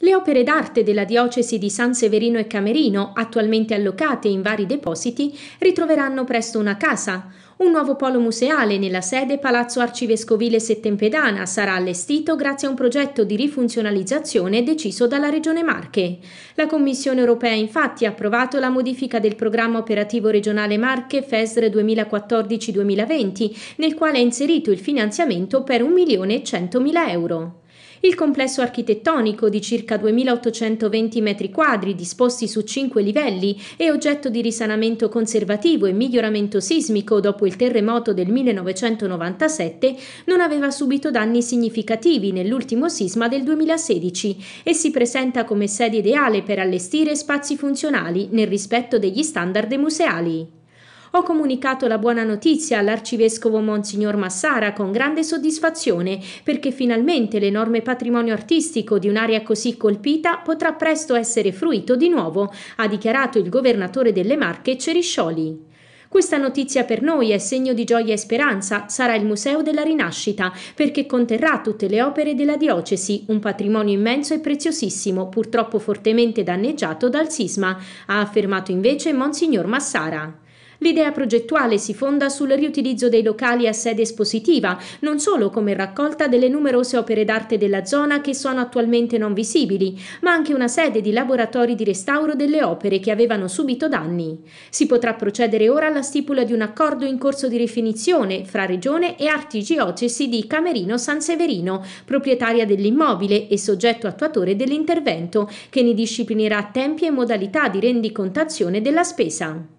Le opere d'arte della diocesi di San Severino e Camerino, attualmente allocate in vari depositi, ritroveranno presto una casa. Un nuovo polo museale nella sede Palazzo Arcivescovile Settempedana sarà allestito grazie a un progetto di rifunzionalizzazione deciso dalla Regione Marche. La Commissione europea infatti ha approvato la modifica del programma operativo regionale Marche FESR 2014-2020, nel quale è inserito il finanziamento per 1.100.000 euro. Il complesso architettonico di circa 2.820 m2 disposti su cinque livelli è oggetto di risanamento conservativo e miglioramento sismico dopo il terremoto del 1997, non aveva subito danni significativi nell'ultimo sisma del 2016 e si presenta come sede ideale per allestire spazi funzionali nel rispetto degli standard museali. Ho comunicato la buona notizia all'arcivescovo Monsignor Massara con grande soddisfazione perché finalmente l'enorme patrimonio artistico di un'area così colpita potrà presto essere fruito di nuovo, ha dichiarato il governatore delle Marche Ceriscioli. Questa notizia per noi è segno di gioia e speranza, sarà il Museo della Rinascita, perché conterrà tutte le opere della diocesi, un patrimonio immenso e preziosissimo, purtroppo fortemente danneggiato dal sisma, ha affermato invece Monsignor Massara. L'idea progettuale si fonda sul riutilizzo dei locali a sede espositiva, non solo come raccolta delle numerose opere d'arte della zona che sono attualmente non visibili, ma anche una sede di laboratori di restauro delle opere che avevano subito danni. Si potrà procedere ora alla stipula di un accordo in corso di rifinizione fra Regione e Artigiocesi di Camerino San Severino, proprietaria dell'immobile e soggetto attuatore dell'intervento, che ne disciplinerà tempi e modalità di rendicontazione della spesa.